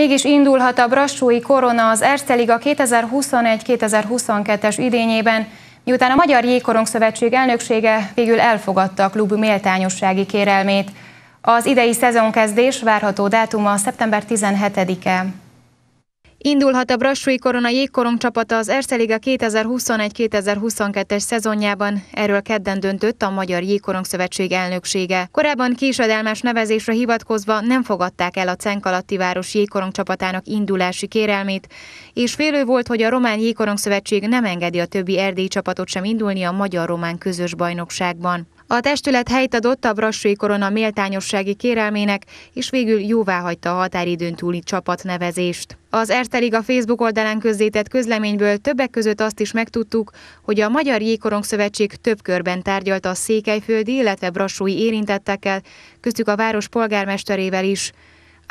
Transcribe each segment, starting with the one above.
Mégis indulhat a brassói korona az Erste Liga 2021-2022-es idényében, miután a Magyar Jégkorong Szövetség elnöksége végül elfogadta a klub méltányossági kérelmét. Az idei szezonkezdés várható dátuma szeptember 17-e. Indulhat a Brassói Korona jégkorong csapata az Erszeliga 2021-2022-es szezonjában, erről kedden döntött a Magyar Jégkorong Szövetség elnöksége. Korábban késedelmes nevezésre hivatkozva nem fogadták el a Cenkalatti város jégkorong csapatának indulási kérelmét, és félő volt, hogy a Román Jégkorong Szövetség nem engedi a többi erdélyi csapatot sem indulni a magyar-román közös bajnokságban. A testület helyt adott a Brassói Korona méltányossági kérelmének, és végül jóváhagyta a határidőn túli csapatnevezést. Az a Facebook oldalán közzétett közleményből többek között azt is megtudtuk, hogy a Magyar Jégkorong Szövetség több körben tárgyalta a székelyföldi, illetve brassói érintettekkel, köztük a város polgármesterével is.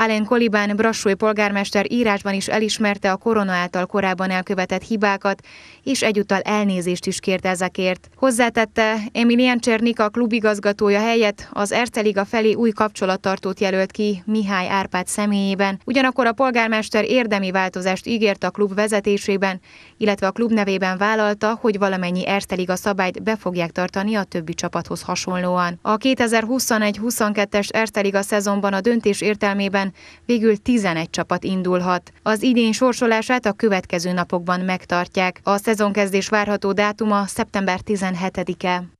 Allen Kolibán brassói polgármester írásban is elismerte a korona által korábban elkövetett hibákat, és egyúttal elnézést is kért ezekért. Hozzátette, Emilian a klubigazgatója helyett az Erceliga felé új kapcsolattartót jelölt ki Mihály Árpád személyében. Ugyanakkor a polgármester érdemi változást ígért a klub vezetésében, illetve a klub nevében vállalta, hogy valamennyi Erceliga szabályt be fogják tartani a többi csapathoz hasonlóan. A 2021-22-es Erceliga szezonban a döntés értelmében végül 11 csapat indulhat. Az idén sorsolását a következő napokban megtartják. A szezonkezdés várható dátuma szeptember 17-e.